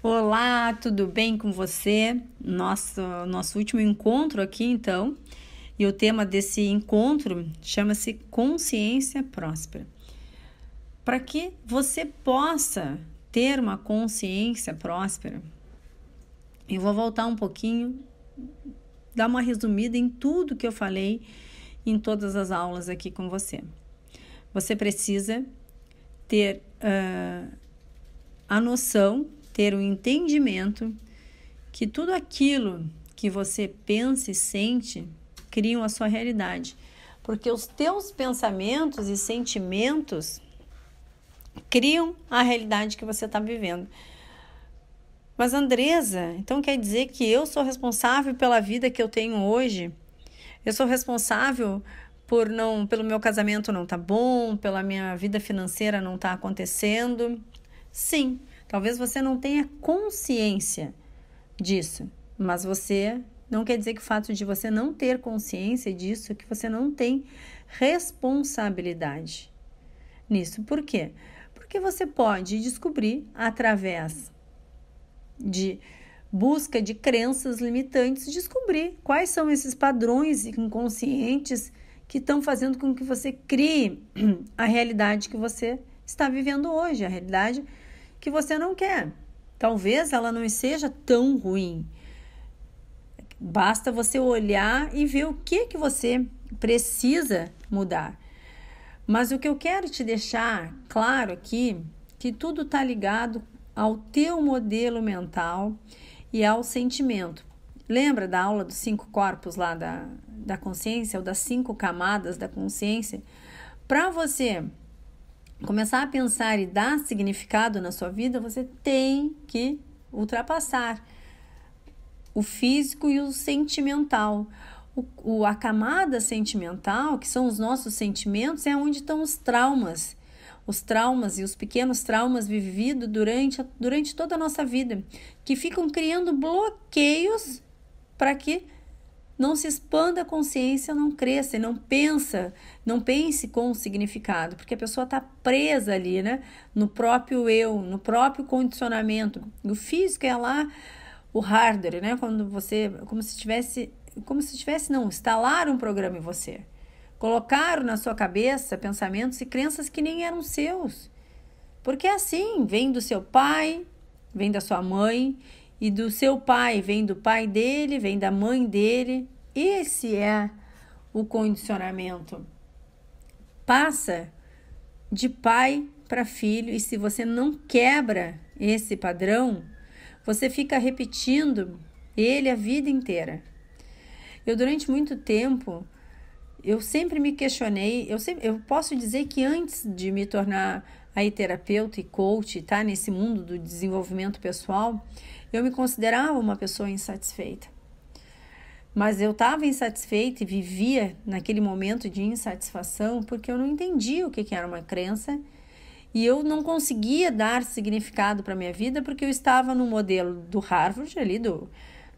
Olá, tudo bem com você? Nosso, nosso último encontro aqui, então, e o tema desse encontro chama-se Consciência Próspera. Para que você possa ter uma consciência próspera, eu vou voltar um pouquinho, dar uma resumida em tudo que eu falei em todas as aulas aqui com você. Você precisa ter uh, a noção ter o entendimento que tudo aquilo que você pensa e sente criam a sua realidade, porque os teus pensamentos e sentimentos criam a realidade que você está vivendo. Mas Andresa, então quer dizer que eu sou responsável pela vida que eu tenho hoje? Eu sou responsável por não, pelo meu casamento não tá bom, pela minha vida financeira não tá acontecendo? Sim, Talvez você não tenha consciência disso, mas você não quer dizer que o fato de você não ter consciência disso é que você não tem responsabilidade nisso. Por quê? Porque você pode descobrir através de busca de crenças limitantes, descobrir quais são esses padrões inconscientes que estão fazendo com que você crie a realidade que você está vivendo hoje, a realidade que você não quer. Talvez ela não seja tão ruim. Basta você olhar e ver o que que você precisa mudar. Mas o que eu quero te deixar claro aqui, que tudo está ligado ao teu modelo mental e ao sentimento. Lembra da aula dos cinco corpos lá da, da consciência, ou das cinco camadas da consciência? Para você começar a pensar e dar significado na sua vida, você tem que ultrapassar o físico e o sentimental. O, o, a camada sentimental, que são os nossos sentimentos, é onde estão os traumas. Os traumas e os pequenos traumas vividos durante, durante toda a nossa vida, que ficam criando bloqueios para que não se expanda a consciência, não cresça e não pensa, não pense com significado, porque a pessoa está presa ali, né? No próprio eu, no próprio condicionamento. O físico é lá o hardware, né? Quando você, como se tivesse, como se tivesse não, instalar um programa em você. Colocaram na sua cabeça pensamentos e crenças que nem eram seus. Porque é assim, vem do seu pai, vem da sua mãe e do seu pai, vem do pai dele, vem da mãe dele. Esse é o condicionamento. Passa de pai para filho, e se você não quebra esse padrão, você fica repetindo ele a vida inteira. Eu, durante muito tempo, eu sempre me questionei, eu, sempre, eu posso dizer que antes de me tornar aí terapeuta e coach, tá nesse mundo do desenvolvimento pessoal, eu me considerava uma pessoa insatisfeita. Mas eu estava insatisfeita e vivia naquele momento de insatisfação porque eu não entendia o que, que era uma crença e eu não conseguia dar significado para minha vida porque eu estava no modelo do Harvard ali do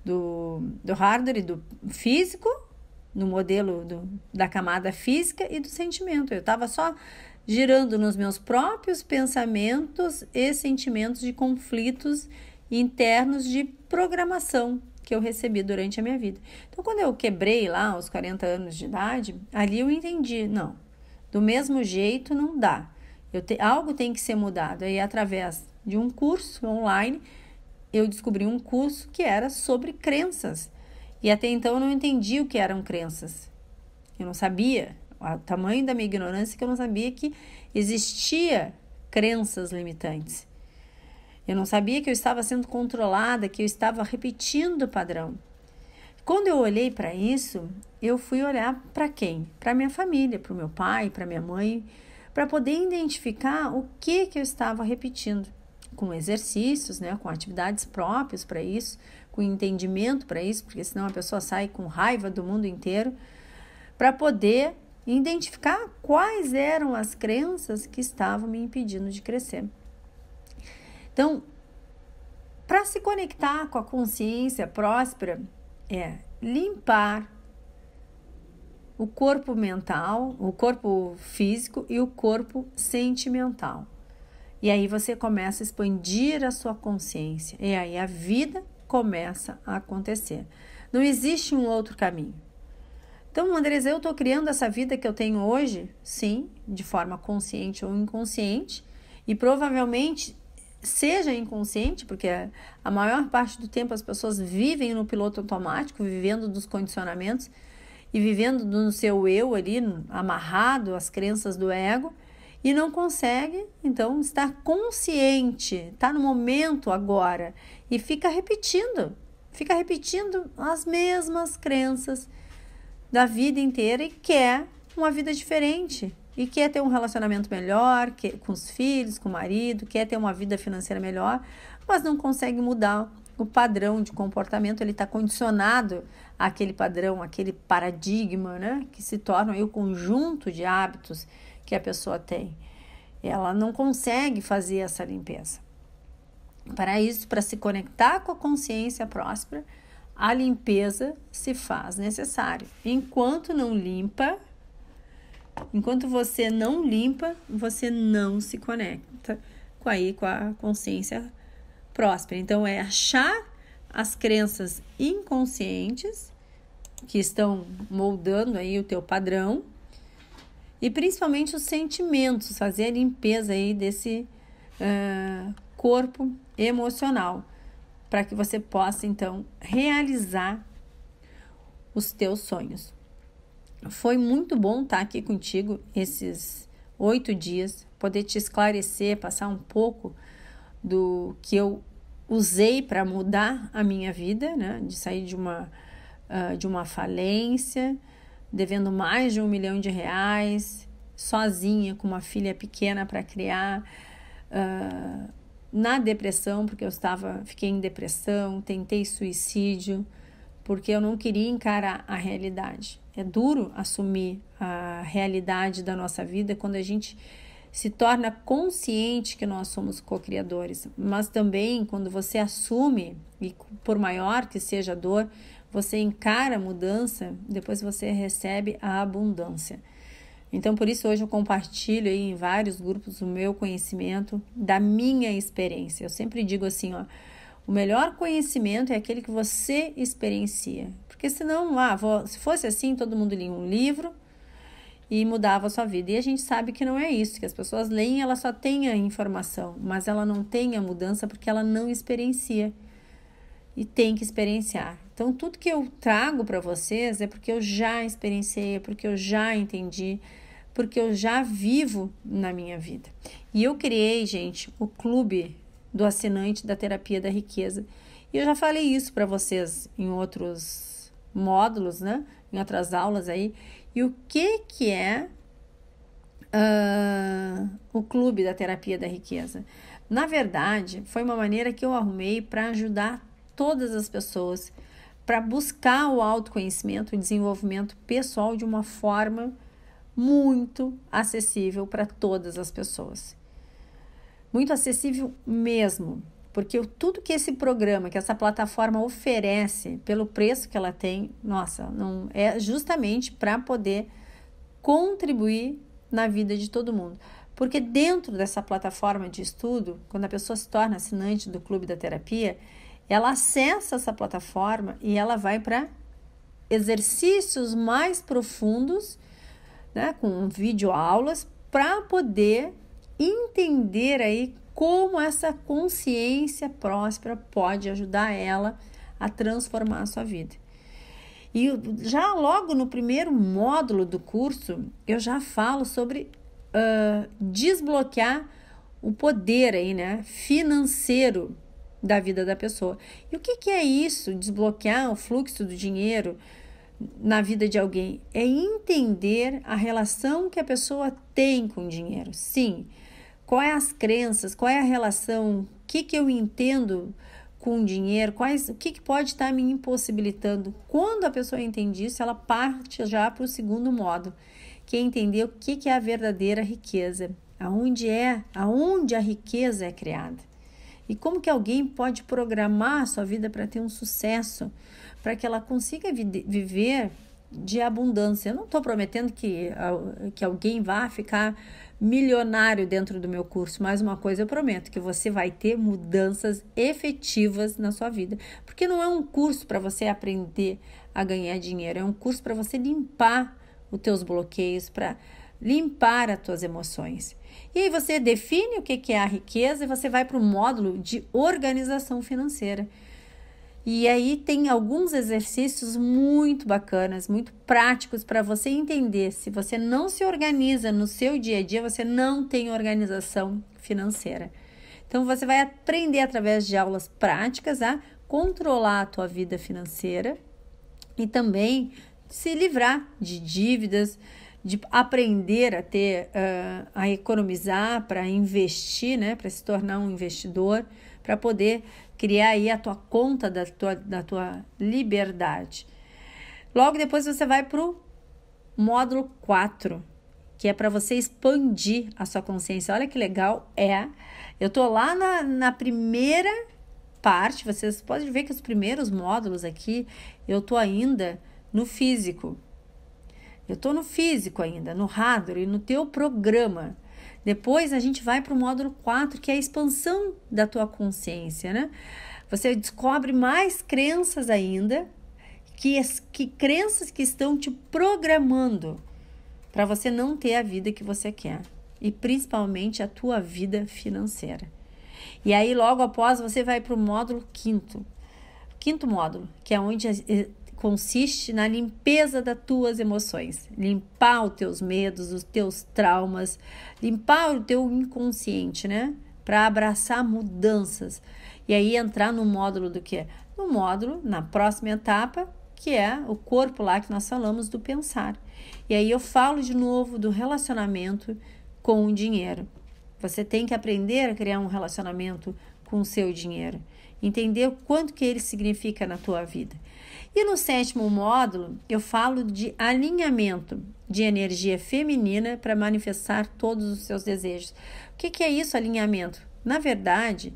do, do hardware e do físico no modelo do, da camada física e do sentimento eu estava só girando nos meus próprios pensamentos e sentimentos de conflitos internos de programação que eu recebi durante a minha vida. Então, quando eu quebrei lá aos 40 anos de idade, ali eu entendi, não, do mesmo jeito não dá. Eu te, algo tem que ser mudado. Aí, através de um curso online, eu descobri um curso que era sobre crenças. E até então eu não entendi o que eram crenças. Eu não sabia o tamanho da minha ignorância que eu não sabia que existia crenças limitantes. Eu não sabia que eu estava sendo controlada, que eu estava repetindo o padrão. Quando eu olhei para isso, eu fui olhar para quem? Para minha família, para o meu pai, para minha mãe, para poder identificar o que que eu estava repetindo, com exercícios, né, com atividades próprias para isso, com entendimento para isso, porque senão a pessoa sai com raiva do mundo inteiro, para poder e identificar quais eram as crenças que estavam me impedindo de crescer. Então, para se conectar com a consciência próspera, é limpar o corpo mental, o corpo físico e o corpo sentimental. E aí você começa a expandir a sua consciência. E aí a vida começa a acontecer. Não existe um outro caminho. Então, Andres, eu estou criando essa vida que eu tenho hoje, sim, de forma consciente ou inconsciente, e provavelmente seja inconsciente, porque a maior parte do tempo as pessoas vivem no piloto automático, vivendo dos condicionamentos e vivendo no seu eu ali, amarrado às crenças do ego, e não consegue, então, estar consciente, está no momento agora, e fica repetindo, fica repetindo as mesmas crenças da vida inteira e quer uma vida diferente. E quer ter um relacionamento melhor que, com os filhos, com o marido, quer ter uma vida financeira melhor, mas não consegue mudar o padrão de comportamento, ele está condicionado àquele padrão, aquele paradigma, né? Que se torna o conjunto de hábitos que a pessoa tem. Ela não consegue fazer essa limpeza. Para isso, para se conectar com a consciência próspera, a limpeza se faz necessária. Enquanto não limpa, enquanto você não limpa, você não se conecta com, aí, com a consciência próspera. Então, é achar as crenças inconscientes que estão moldando aí o teu padrão e principalmente os sentimentos, fazer a limpeza aí desse uh, corpo emocional para que você possa então realizar os teus sonhos. Foi muito bom estar aqui contigo esses oito dias, poder te esclarecer, passar um pouco do que eu usei para mudar a minha vida, né? De sair de uma, uh, de uma falência, devendo mais de um milhão de reais, sozinha, com uma filha pequena para criar. Uh, na depressão, porque eu estava, fiquei em depressão, tentei suicídio, porque eu não queria encarar a realidade. É duro assumir a realidade da nossa vida quando a gente se torna consciente que nós somos co-criadores, mas também quando você assume, e por maior que seja a dor, você encara a mudança, depois você recebe a abundância. Então, por isso, hoje eu compartilho em vários grupos o meu conhecimento, da minha experiência. Eu sempre digo assim: ó, o melhor conhecimento é aquele que você experiencia. Porque senão, ah, se fosse assim, todo mundo lia um livro e mudava a sua vida. E a gente sabe que não é isso, que as pessoas leem, ela só tem a informação, mas ela não tem a mudança porque ela não experiencia. E tem que experienciar. Então, tudo que eu trago para vocês é porque eu já experienciei, é porque eu já entendi, porque eu já vivo na minha vida. E eu criei, gente, o clube do assinante da terapia da riqueza. E eu já falei isso para vocês em outros módulos, né? Em outras aulas aí. E o que que é uh, o clube da terapia da riqueza? Na verdade, foi uma maneira que eu arrumei para ajudar todas as pessoas para buscar o autoconhecimento, o desenvolvimento pessoal de uma forma muito acessível para todas as pessoas. Muito acessível mesmo, porque tudo que esse programa, que essa plataforma oferece, pelo preço que ela tem, nossa, não é justamente para poder contribuir na vida de todo mundo. Porque dentro dessa plataforma de estudo, quando a pessoa se torna assinante do clube da terapia, ela acessa essa plataforma e ela vai para exercícios mais profundos né, com videoaulas, para poder entender aí como essa consciência próspera pode ajudar ela a transformar a sua vida. E já logo no primeiro módulo do curso, eu já falo sobre uh, desbloquear o poder aí, né, financeiro da vida da pessoa. E o que, que é isso? Desbloquear o fluxo do dinheiro, na vida de alguém é entender a relação que a pessoa tem com o dinheiro. Sim, quais é as crenças, qual é a relação, o que, que eu entendo com o dinheiro, quais, o que, que pode estar me impossibilitando. Quando a pessoa entende isso, ela parte já para o segundo modo, que é entender o que, que é a verdadeira riqueza, aonde é, aonde a riqueza é criada. E como que alguém pode programar a sua vida para ter um sucesso, para que ela consiga viver de abundância. Eu não estou prometendo que, que alguém vá ficar milionário dentro do meu curso, mas uma coisa eu prometo, que você vai ter mudanças efetivas na sua vida. Porque não é um curso para você aprender a ganhar dinheiro, é um curso para você limpar os teus bloqueios, para limpar as tuas emoções. E aí você define o que é a riqueza e você vai para o módulo de organização financeira. E aí tem alguns exercícios muito bacanas, muito práticos para você entender. Se você não se organiza no seu dia a dia, você não tem organização financeira. Então você vai aprender através de aulas práticas a controlar a tua vida financeira e também se livrar de dívidas, de aprender a ter, uh, a economizar, para investir, né, para se tornar um investidor, para poder criar aí a tua conta da tua, da tua liberdade. Logo depois você vai para o módulo 4, que é para você expandir a sua consciência. Olha que legal é. Eu tô lá na, na primeira parte, vocês podem ver que os primeiros módulos aqui eu tô ainda no físico. Eu estou no físico ainda, no hardware e no teu programa. Depois a gente vai para o módulo 4, que é a expansão da tua consciência, né? Você descobre mais crenças ainda, que, que crenças que estão te programando para você não ter a vida que você quer e principalmente a tua vida financeira. E aí logo após você vai para o módulo quinto, quinto módulo, que é onde consiste na limpeza das tuas emoções, limpar os teus medos, os teus traumas, limpar o teu inconsciente, né? Para abraçar mudanças e aí entrar no módulo do que? No módulo, na próxima etapa, que é o corpo lá que nós falamos do pensar. E aí eu falo de novo do relacionamento com o dinheiro. Você tem que aprender a criar um relacionamento com o seu dinheiro, entender o quanto que ele significa na tua vida. E no sétimo módulo, eu falo de alinhamento de energia feminina para manifestar todos os seus desejos. O que, que é isso, alinhamento? Na verdade,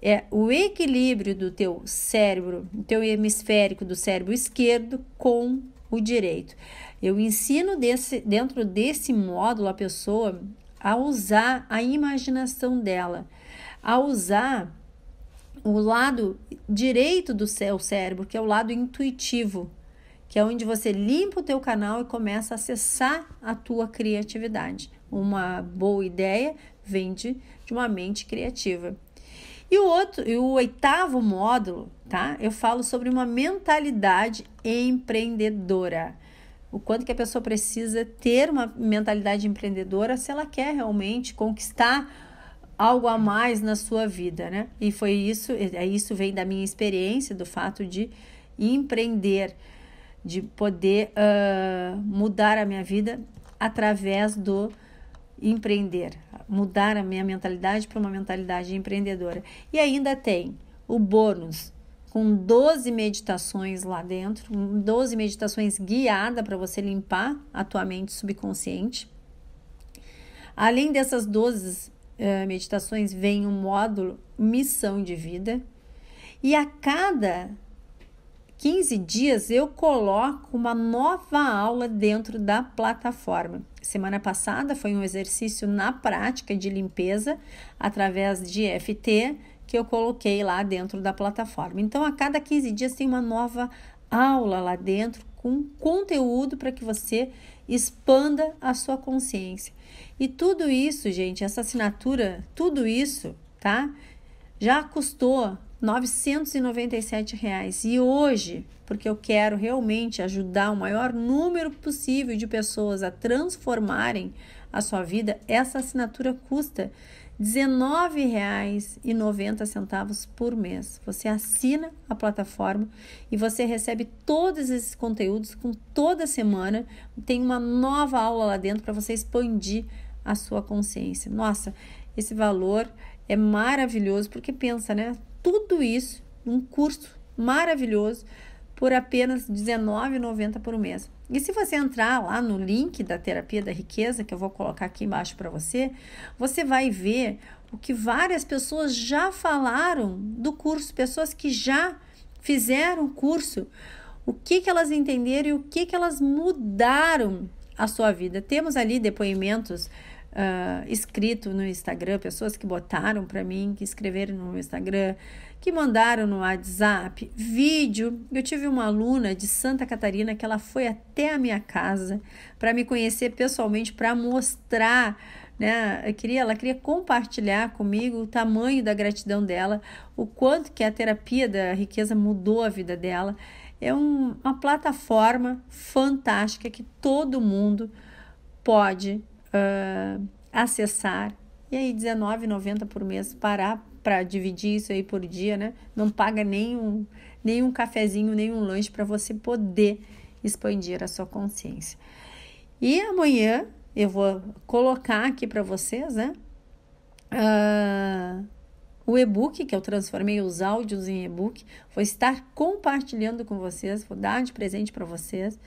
é o equilíbrio do teu cérebro, do teu hemisférico do cérebro esquerdo com o direito. Eu ensino desse, dentro desse módulo a pessoa a usar a imaginação dela, a usar o lado direito do seu cérebro, que é o lado intuitivo, que é onde você limpa o teu canal e começa a acessar a tua criatividade. Uma boa ideia vem de, de uma mente criativa. E o outro, e o oitavo módulo, tá? Eu falo sobre uma mentalidade empreendedora. O quanto que a pessoa precisa ter uma mentalidade empreendedora se ela quer realmente conquistar algo a mais na sua vida, né? E foi isso, é isso vem da minha experiência, do fato de empreender, de poder uh, mudar a minha vida através do empreender, mudar a minha mentalidade para uma mentalidade empreendedora. E ainda tem o bônus com 12 meditações lá dentro, 12 meditações guiadas para você limpar a tua mente subconsciente. Além dessas 12 é, meditações vem um módulo Missão de Vida. E a cada 15 dias eu coloco uma nova aula dentro da plataforma. Semana passada foi um exercício na prática de limpeza através de FT que eu coloquei lá dentro da plataforma. Então, a cada 15 dias tem uma nova aula lá dentro com conteúdo para que você expanda a sua consciência. E tudo isso, gente, essa assinatura, tudo isso, tá? Já custou 997 reais. E hoje, porque eu quero realmente ajudar o maior número possível de pessoas a transformarem a sua vida, essa assinatura custa R$19,90 por mês. Você assina a plataforma e você recebe todos esses conteúdos com toda semana. Tem uma nova aula lá dentro para você expandir a sua consciência. Nossa, esse valor é maravilhoso porque pensa, né? Tudo isso, um curso maravilhoso por apenas R$19,90 por mês. E se você entrar lá no link da terapia da riqueza, que eu vou colocar aqui embaixo para você, você vai ver o que várias pessoas já falaram do curso, pessoas que já fizeram o curso, o que, que elas entenderam e o que, que elas mudaram a sua vida. Temos ali depoimentos uh, no Instagram, pessoas que botaram para mim, que escreveram no Instagram, que mandaram no WhatsApp vídeo. Eu tive uma aluna de Santa Catarina que ela foi até a minha casa para me conhecer pessoalmente, para mostrar, né? Eu queria, ela queria compartilhar comigo o tamanho da gratidão dela, o quanto que a terapia da riqueza mudou a vida dela. É um, uma plataforma fantástica que todo mundo pode uh, acessar. E aí, R$19,90 por mês para para dividir isso aí por dia, né? Não paga nenhum, nenhum cafezinho, nenhum lanche para você poder expandir a sua consciência. E amanhã eu vou colocar aqui para vocês, né? Uh, o e-book que eu transformei os áudios em e-book, vou estar compartilhando com vocês, vou dar de presente para vocês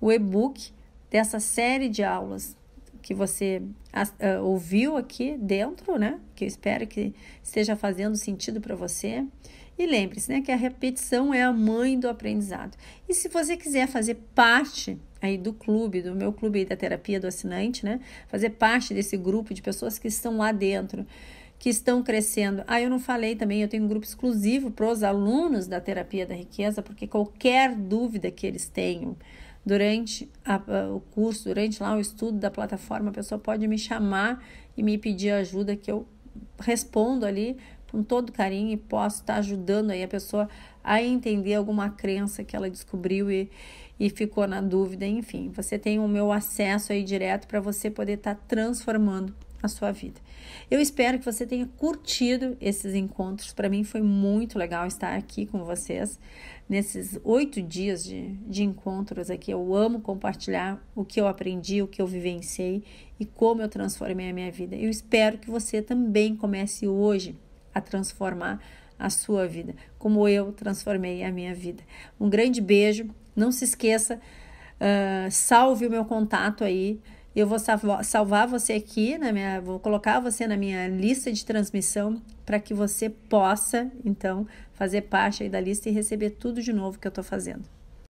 o e-book dessa série de aulas que você uh, ouviu aqui dentro, né? Que eu espero que esteja fazendo sentido para você. E lembre-se, né, que a repetição é a mãe do aprendizado. E se você quiser fazer parte aí do clube, do meu clube da terapia do assinante, né? Fazer parte desse grupo de pessoas que estão lá dentro, que estão crescendo. Ah, eu não falei também, eu tenho um grupo exclusivo para os alunos da terapia da riqueza, porque qualquer dúvida que eles tenham, durante a, o curso, durante lá o estudo da plataforma, a pessoa pode me chamar e me pedir ajuda que eu respondo ali com todo carinho e posso estar ajudando aí a pessoa a entender alguma crença que ela descobriu e, e ficou na dúvida, enfim. Você tem o meu acesso aí direto para você poder estar tá transformando na sua vida. Eu espero que você tenha curtido esses encontros. Para mim foi muito legal estar aqui com vocês nesses oito dias de, de encontros aqui. Eu amo compartilhar o que eu aprendi, o que eu vivenciei e como eu transformei a minha vida. Eu espero que você também comece hoje a transformar a sua vida, como eu transformei a minha vida. Um grande beijo. Não se esqueça, uh, salve o meu contato aí eu vou salvar, você aqui, na minha, vou colocar você na minha lista de transmissão para que você possa, então, fazer parte aí da lista e receber tudo de novo que eu estou fazendo.